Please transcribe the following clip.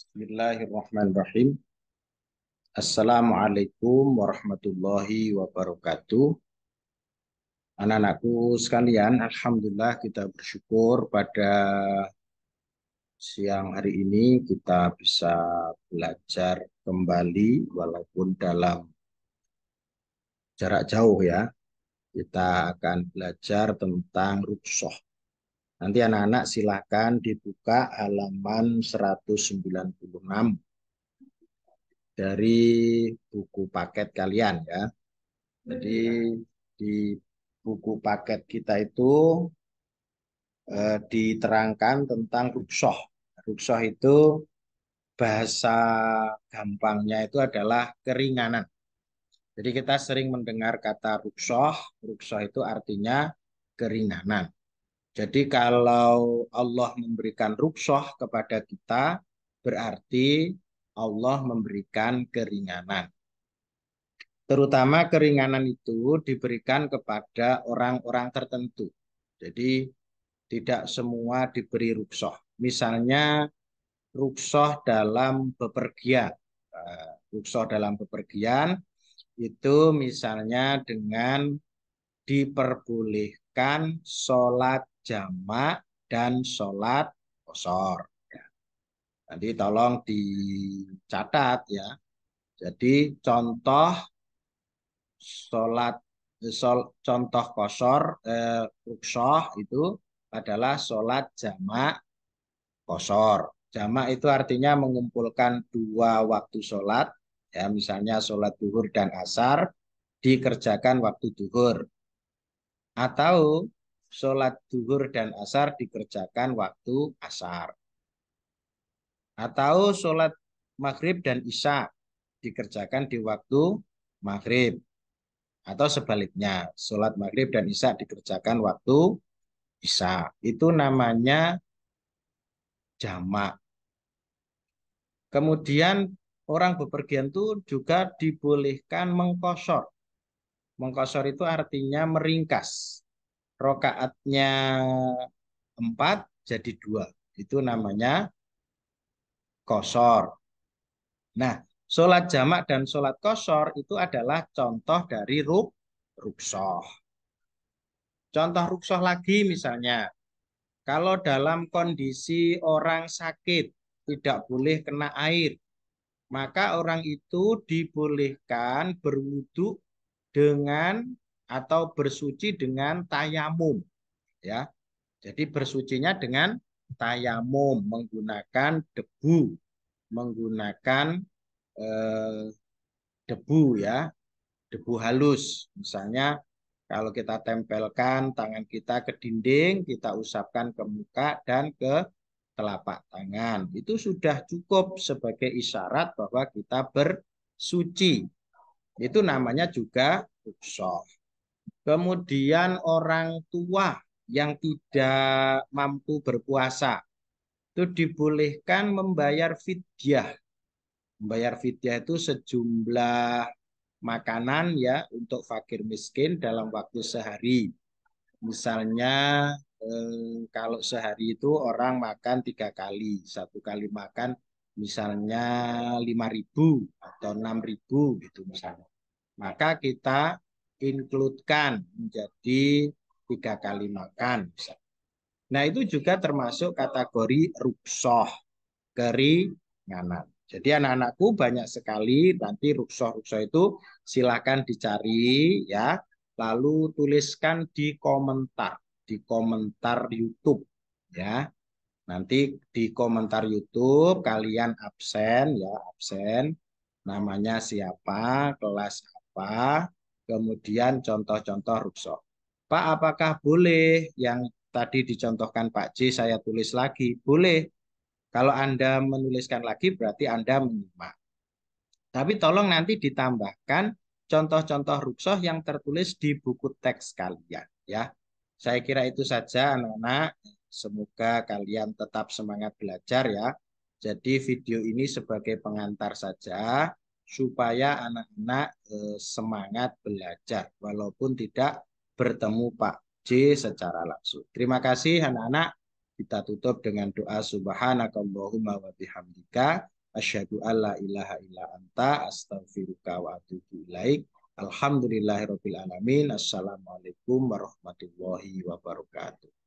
Bismillahirrahmanirrahim. Assalamualaikum warahmatullahi wabarakatuh. Anak-anakku sekalian, Alhamdulillah kita bersyukur pada siang hari ini kita bisa belajar kembali walaupun dalam jarak jauh ya. Kita akan belajar tentang ruksoh Nanti anak-anak silahkan dibuka halaman 196 dari buku paket kalian ya. Jadi di buku paket kita itu eh, diterangkan tentang ruksoh. Ruksoh itu bahasa gampangnya itu adalah keringanan. Jadi kita sering mendengar kata ruksoh. Ruksoh itu artinya keringanan. Jadi kalau Allah memberikan rukshoh kepada kita, berarti Allah memberikan keringanan. Terutama keringanan itu diberikan kepada orang-orang tertentu. Jadi tidak semua diberi rukshoh. Misalnya rukshoh dalam bepergian. Eh, rukshoh dalam bepergian itu misalnya dengan diperbolehkan sholat jamak dan sholat kosor. Ya. Nanti tolong dicatat ya. Jadi contoh sholat sol, contoh kosor eh, ruksoh itu adalah sholat jamak kosor. Jamak itu artinya mengumpulkan dua waktu sholat, ya misalnya sholat duhur dan asar dikerjakan waktu duhur. Atau sholat duhur dan asar dikerjakan waktu asar. Atau sholat maghrib dan isya dikerjakan di waktu maghrib. Atau sebaliknya, sholat maghrib dan isya dikerjakan waktu isya. Itu namanya jamak. Kemudian orang bepergian itu juga dibolehkan mengkosor. Mengkosor itu artinya meringkas rokaatnya empat jadi dua. Itu namanya kosor. Nah, sholat jamak dan sholat kosor itu adalah contoh dari ruk ruksoh. Contoh ruksoh lagi misalnya, kalau dalam kondisi orang sakit tidak boleh kena air, maka orang itu dibolehkan berwudu dengan atau bersuci dengan tayamum ya. Jadi bersucinya dengan tayamum menggunakan debu, menggunakan eh, debu ya, debu halus. Misalnya kalau kita tempelkan tangan kita ke dinding, kita usapkan ke muka dan ke telapak tangan. Itu sudah cukup sebagai isyarat bahwa kita bersuci. Itu namanya juga uksoh. Kemudian orang tua yang tidak mampu berpuasa itu dibolehkan membayar fidyah. Membayar fidyah itu sejumlah makanan ya untuk fakir miskin dalam waktu sehari. Misalnya eh, kalau sehari itu orang makan tiga kali, satu kali makan misalnya lima ribu atau enam ribu gitu misalnya. Maka kita include menjadi tiga kali makan. Nah itu juga termasuk kategori ruksoh, keringanan. Jadi anak-anakku banyak sekali nanti ruksoh-ruksoh itu silahkan dicari ya. Lalu tuliskan di komentar, di komentar YouTube ya. Nanti di komentar YouTube kalian absen ya, absen namanya siapa, kelas apa, kemudian contoh-contoh rukso. Pak, apakah boleh yang tadi dicontohkan Pak J saya tulis lagi? Boleh. Kalau Anda menuliskan lagi berarti Anda menyimak. Tapi tolong nanti ditambahkan contoh-contoh ruksoh yang tertulis di buku teks kalian. ya. Saya kira itu saja anak-anak. Semoga kalian tetap semangat belajar ya. Jadi video ini sebagai pengantar saja supaya anak-anak eh, semangat belajar walaupun tidak bertemu Pak J secara langsung. Terima kasih anak-anak. Kita tutup dengan doa subhanakallahumma wa bihamdika asyhadu alla ilaha illa anta astaghfiruka wa atubu ilaik. Alhamdulillahirabbil alamin. Assalamualaikum warahmatullahi wabarakatuh.